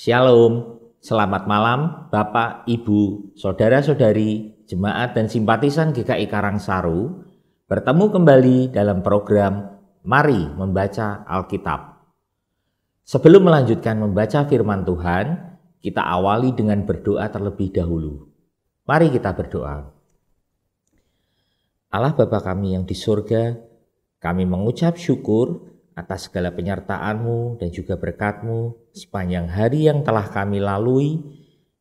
Shalom, selamat malam Bapak, Ibu, Saudara-saudari, Jemaat dan simpatisan GKI Karangsaru bertemu kembali dalam program Mari Membaca Alkitab. Sebelum melanjutkan membaca firman Tuhan, kita awali dengan berdoa terlebih dahulu. Mari kita berdoa. Allah Bapa kami yang di surga, kami mengucap syukur atas segala penyertaanmu dan juga berkatmu sepanjang hari yang telah kami lalui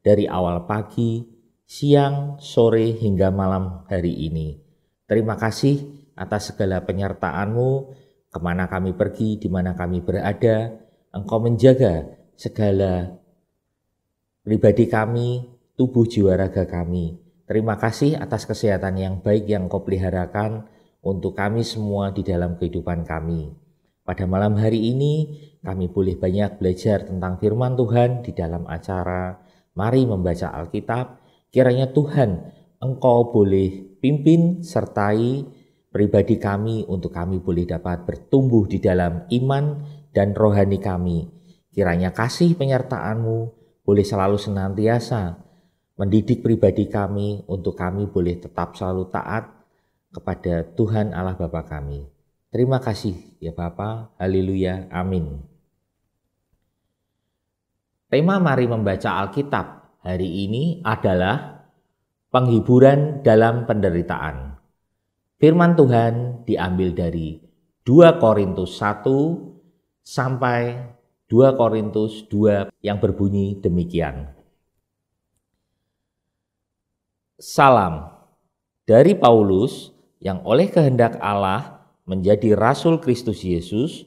dari awal pagi, siang, sore hingga malam hari ini. Terima kasih atas segala penyertaanmu, kemana kami pergi, di mana kami berada. Engkau menjaga segala pribadi kami, tubuh jiwa raga kami. Terima kasih atas kesehatan yang baik yang kau peliharakan untuk kami semua di dalam kehidupan kami. Pada malam hari ini, kami boleh banyak belajar tentang firman Tuhan di dalam acara Mari Membaca Alkitab. Kiranya Tuhan, Engkau boleh pimpin, sertai pribadi kami untuk kami boleh dapat bertumbuh di dalam iman dan rohani kami. Kiranya kasih penyertaanmu boleh selalu senantiasa mendidik pribadi kami untuk kami boleh tetap selalu taat kepada Tuhan Allah Bapa kami. Terima kasih ya Bapa. Haleluya. Amin. Tema mari membaca Alkitab hari ini adalah penghiburan dalam penderitaan. Firman Tuhan diambil dari 2 Korintus 1 sampai 2 Korintus 2 yang berbunyi demikian. Salam dari Paulus yang oleh kehendak Allah menjadi rasul Kristus Yesus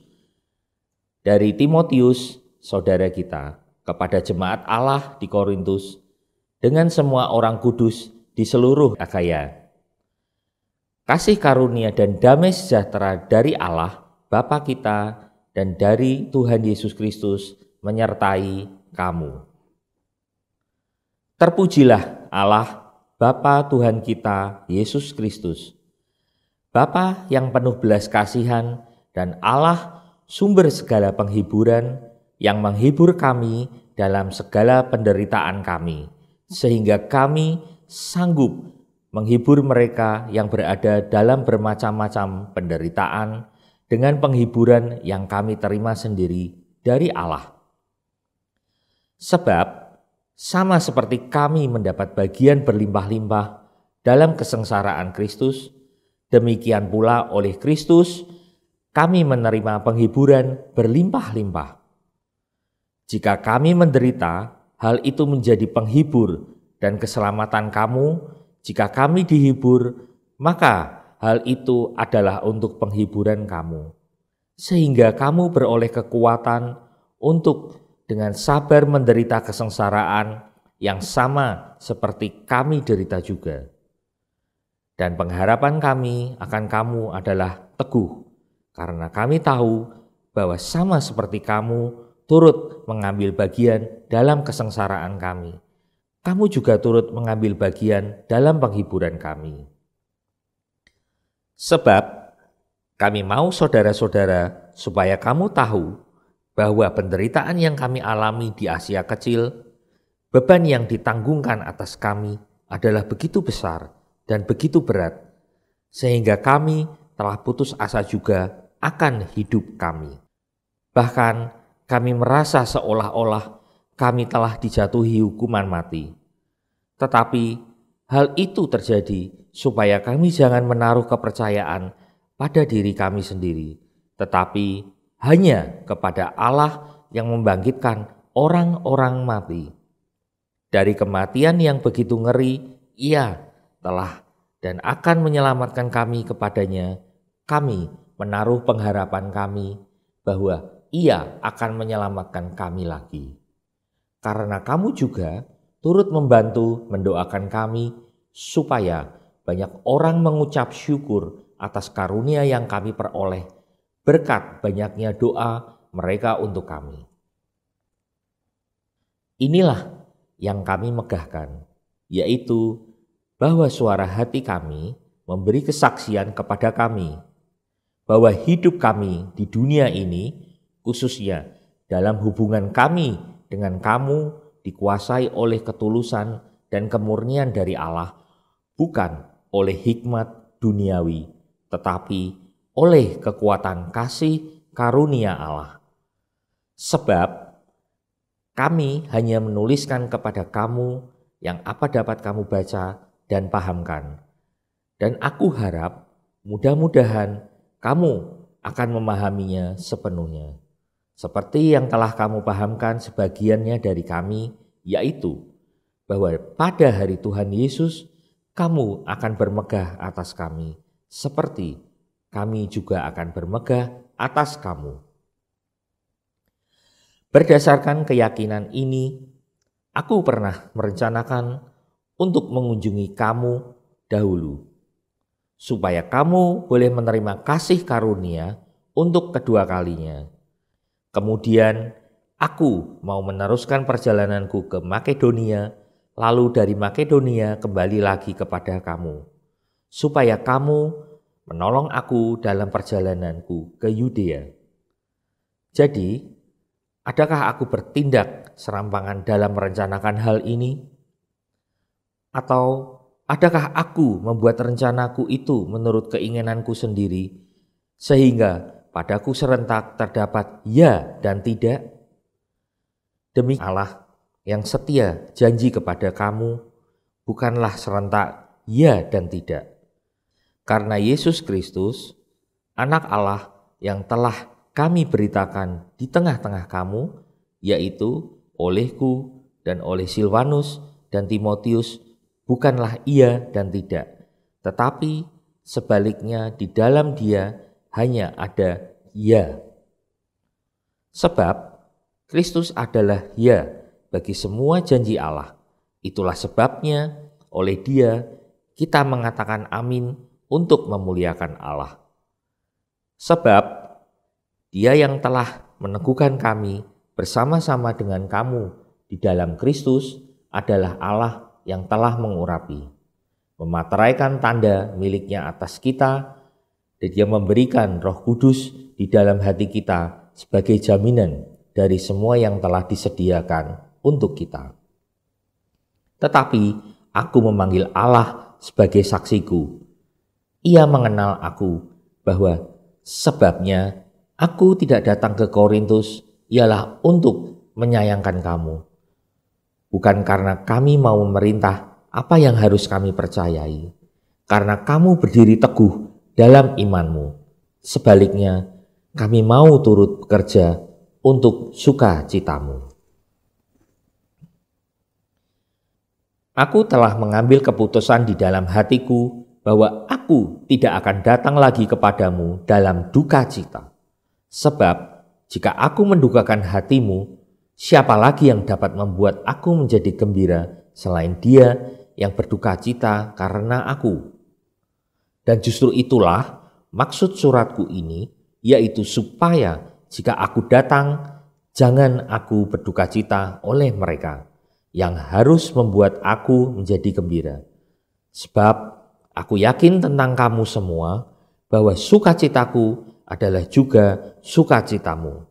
dari Timotius saudara kita kepada jemaat Allah di Korintus dengan semua orang kudus di seluruh Akaya. Kasih karunia dan damai sejahtera dari Allah Bapa kita dan dari Tuhan Yesus Kristus menyertai kamu. Terpujilah Allah Bapa Tuhan kita Yesus Kristus Bapa yang penuh belas kasihan dan Allah sumber segala penghiburan yang menghibur kami dalam segala penderitaan kami, sehingga kami sanggup menghibur mereka yang berada dalam bermacam-macam penderitaan dengan penghiburan yang kami terima sendiri dari Allah. Sebab, sama seperti kami mendapat bagian berlimpah-limpah dalam kesengsaraan Kristus, Demikian pula oleh Kristus, kami menerima penghiburan berlimpah-limpah. Jika kami menderita, hal itu menjadi penghibur dan keselamatan kamu. Jika kami dihibur, maka hal itu adalah untuk penghiburan kamu, sehingga kamu beroleh kekuatan untuk dengan sabar menderita kesengsaraan yang sama seperti kami derita juga dan pengharapan kami akan kamu adalah teguh, karena kami tahu bahwa sama seperti kamu turut mengambil bagian dalam kesengsaraan kami. Kamu juga turut mengambil bagian dalam penghiburan kami. Sebab kami mau saudara-saudara supaya kamu tahu bahwa penderitaan yang kami alami di Asia Kecil, beban yang ditanggungkan atas kami adalah begitu besar dan begitu berat, sehingga kami telah putus asa juga akan hidup kami. Bahkan kami merasa seolah-olah kami telah dijatuhi hukuman mati. Tetapi hal itu terjadi supaya kami jangan menaruh kepercayaan pada diri kami sendiri, tetapi hanya kepada Allah yang membangkitkan orang-orang mati. Dari kematian yang begitu ngeri, ia telah dan akan menyelamatkan kami kepadanya, kami menaruh pengharapan kami bahwa ia akan menyelamatkan kami lagi. Karena kamu juga turut membantu mendoakan kami supaya banyak orang mengucap syukur atas karunia yang kami peroleh berkat banyaknya doa mereka untuk kami. Inilah yang kami megahkan, yaitu bahwa suara hati kami memberi kesaksian kepada kami bahwa hidup kami di dunia ini, khususnya dalam hubungan kami dengan kamu, dikuasai oleh ketulusan dan kemurnian dari Allah, bukan oleh hikmat duniawi, tetapi oleh kekuatan kasih karunia Allah. Sebab kami hanya menuliskan kepada kamu yang apa dapat kamu baca dan pahamkan. Dan aku harap mudah-mudahan kamu akan memahaminya sepenuhnya. Seperti yang telah kamu pahamkan sebagiannya dari kami, yaitu bahwa pada hari Tuhan Yesus kamu akan bermegah atas kami, seperti kami juga akan bermegah atas kamu. Berdasarkan keyakinan ini, aku pernah merencanakan untuk mengunjungi kamu dahulu, supaya kamu boleh menerima kasih karunia untuk kedua kalinya. Kemudian aku mau meneruskan perjalananku ke Makedonia, lalu dari Makedonia kembali lagi kepada kamu, supaya kamu menolong aku dalam perjalananku ke Yudea. Jadi, adakah aku bertindak serampangan dalam merencanakan hal ini? Atau adakah aku membuat rencanaku itu menurut keinginanku sendiri sehingga padaku serentak terdapat ya dan tidak? Demi Allah yang setia janji kepada kamu bukanlah serentak ya dan tidak. Karena Yesus Kristus, anak Allah yang telah kami beritakan di tengah-tengah kamu, yaitu olehku dan oleh Silvanus dan Timotius, bukanlah iya dan tidak, tetapi sebaliknya di dalam dia hanya ada Ia. Ya. Sebab Kristus adalah Ia ya bagi semua janji Allah. Itulah sebabnya oleh dia kita mengatakan amin untuk memuliakan Allah. Sebab dia yang telah meneguhkan kami bersama-sama dengan kamu di dalam Kristus adalah Allah yang telah mengurapi, memateraikan tanda miliknya atas kita, dan dia memberikan roh kudus di dalam hati kita sebagai jaminan dari semua yang telah disediakan untuk kita. Tetapi aku memanggil Allah sebagai saksiku. Ia mengenal aku bahwa sebabnya aku tidak datang ke Korintus ialah untuk menyayangkan kamu, bukan karena kami mau memerintah apa yang harus kami percayai, karena kamu berdiri teguh dalam imanmu. Sebaliknya, kami mau turut bekerja untuk sukacitamu. Aku telah mengambil keputusan di dalam hatiku bahwa aku tidak akan datang lagi kepadamu dalam duka cita. Sebab, jika aku mendukakan hatimu, Siapa lagi yang dapat membuat aku menjadi gembira selain dia yang berduka cita karena aku? Dan justru itulah maksud suratku ini, yaitu supaya jika aku datang, jangan aku berduka cita oleh mereka yang harus membuat aku menjadi gembira. Sebab aku yakin tentang kamu semua bahwa sukacitaku adalah juga sukacitamu.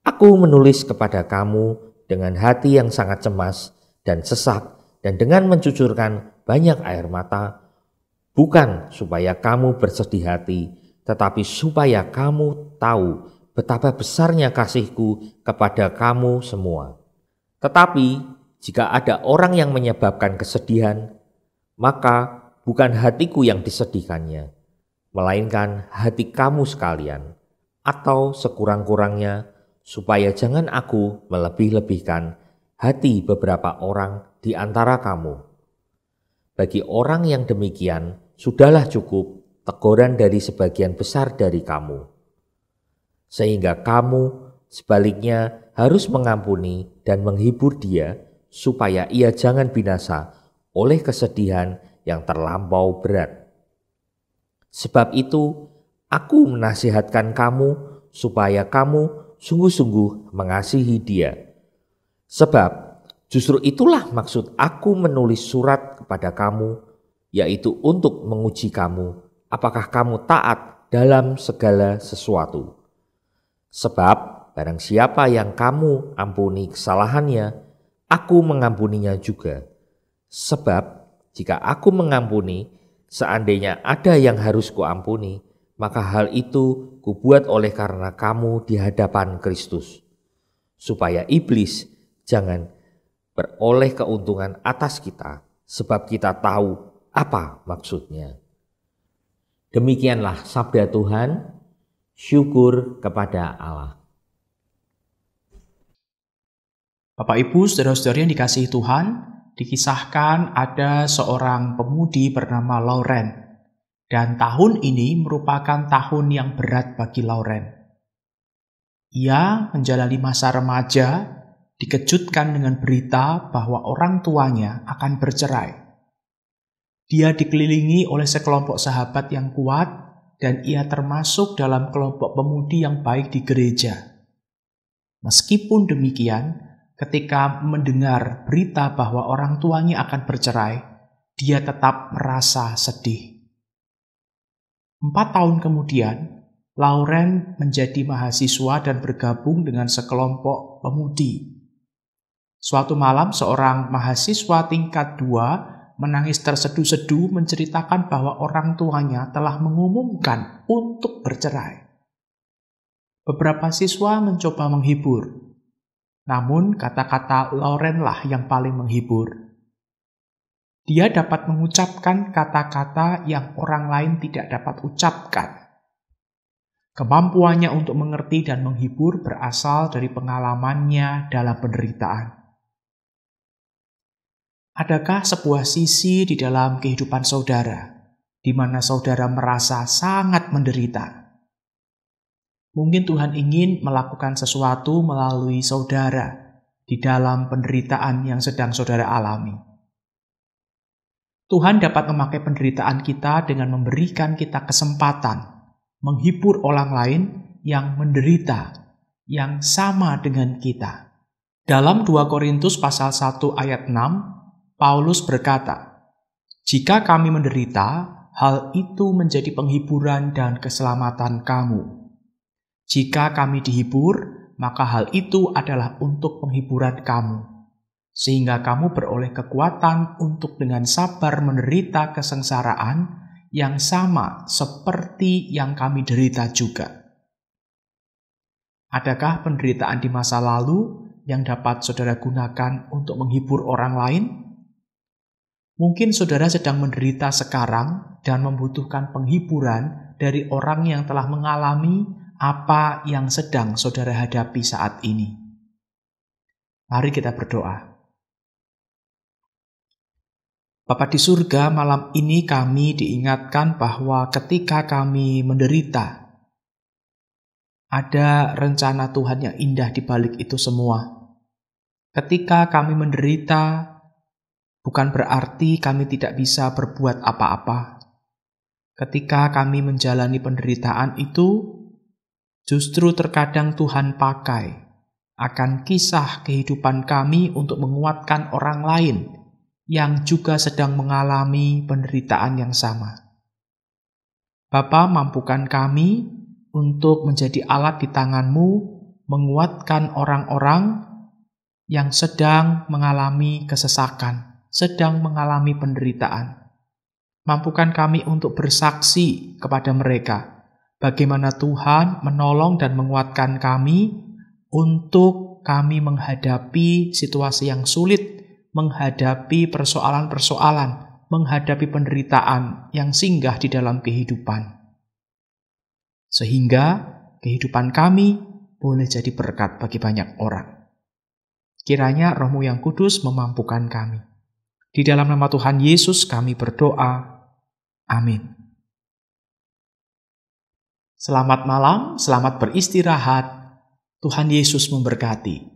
Aku menulis kepada kamu dengan hati yang sangat cemas dan sesak dan dengan mencucurkan banyak air mata, bukan supaya kamu bersedih hati, tetapi supaya kamu tahu betapa besarnya kasihku kepada kamu semua. Tetapi jika ada orang yang menyebabkan kesedihan, maka bukan hatiku yang disedihkannya, melainkan hati kamu sekalian, atau sekurang-kurangnya supaya jangan aku melebih-lebihkan hati beberapa orang di antara kamu. Bagi orang yang demikian, sudahlah cukup teguran dari sebagian besar dari kamu. Sehingga kamu sebaliknya harus mengampuni dan menghibur dia supaya ia jangan binasa oleh kesedihan yang terlampau berat. Sebab itu, aku menasihatkan kamu supaya kamu sungguh-sungguh mengasihi dia. Sebab justru itulah maksud aku menulis surat kepada kamu, yaitu untuk menguji kamu apakah kamu taat dalam segala sesuatu. Sebab barang siapa yang kamu ampuni kesalahannya, aku mengampuninya juga. Sebab jika aku mengampuni, seandainya ada yang harus kuampuni, maka hal itu kubuat oleh karena kamu di hadapan Kristus, supaya iblis jangan beroleh keuntungan atas kita, sebab kita tahu apa maksudnya. Demikianlah sabda Tuhan, syukur kepada Allah. Bapak Ibu, saudara-saudari yang dikasihi Tuhan, dikisahkan ada seorang pemudi bernama Lauren dan tahun ini merupakan tahun yang berat bagi Lauren. Ia menjalani masa remaja, dikejutkan dengan berita bahwa orang tuanya akan bercerai. Dia dikelilingi oleh sekelompok sahabat yang kuat, dan ia termasuk dalam kelompok pemudi yang baik di gereja. Meskipun demikian, ketika mendengar berita bahwa orang tuanya akan bercerai, dia tetap merasa sedih. Empat tahun kemudian, Lauren menjadi mahasiswa dan bergabung dengan sekelompok pemudi. Suatu malam, seorang mahasiswa tingkat dua menangis tersedu-sedu menceritakan bahwa orang tuanya telah mengumumkan untuk bercerai. Beberapa siswa mencoba menghibur, namun kata-kata Lauren lah yang paling menghibur. Dia dapat mengucapkan kata-kata yang orang lain tidak dapat ucapkan. Kemampuannya untuk mengerti dan menghibur berasal dari pengalamannya dalam penderitaan. Adakah sebuah sisi di dalam kehidupan saudara di mana saudara merasa sangat menderita? Mungkin Tuhan ingin melakukan sesuatu melalui saudara di dalam penderitaan yang sedang saudara alami. Tuhan dapat memakai penderitaan kita dengan memberikan kita kesempatan menghibur orang lain yang menderita, yang sama dengan kita. Dalam 2 Korintus pasal 1 ayat 6, Paulus berkata, "Jika kami menderita, hal itu menjadi penghiburan dan keselamatan kamu. Jika kami dihibur, maka hal itu adalah untuk penghiburan kamu." sehingga kamu beroleh kekuatan untuk dengan sabar menderita kesengsaraan yang sama seperti yang kami derita juga. Adakah penderitaan di masa lalu yang dapat saudara gunakan untuk menghibur orang lain? Mungkin saudara sedang menderita sekarang dan membutuhkan penghiburan dari orang yang telah mengalami apa yang sedang saudara hadapi saat ini. Mari kita berdoa. Bapak di surga, malam ini kami diingatkan bahwa ketika kami menderita, ada rencana Tuhan yang indah di balik itu semua. Ketika kami menderita, bukan berarti kami tidak bisa berbuat apa-apa. Ketika kami menjalani penderitaan itu, justru terkadang Tuhan pakai akan kisah kehidupan kami untuk menguatkan orang lain yang juga sedang mengalami penderitaan yang sama. Bapa mampukan kami untuk menjadi alat di tanganmu, menguatkan orang-orang yang sedang mengalami kesesakan, sedang mengalami penderitaan. Mampukan kami untuk bersaksi kepada mereka bagaimana Tuhan menolong dan menguatkan kami untuk kami menghadapi situasi yang sulit menghadapi persoalan-persoalan, menghadapi penderitaan yang singgah di dalam kehidupan. Sehingga kehidupan kami boleh jadi berkat bagi banyak orang. Kiranya rohmu yang kudus memampukan kami. Di dalam nama Tuhan Yesus kami berdoa. Amin. Selamat malam, selamat beristirahat. Tuhan Yesus memberkati.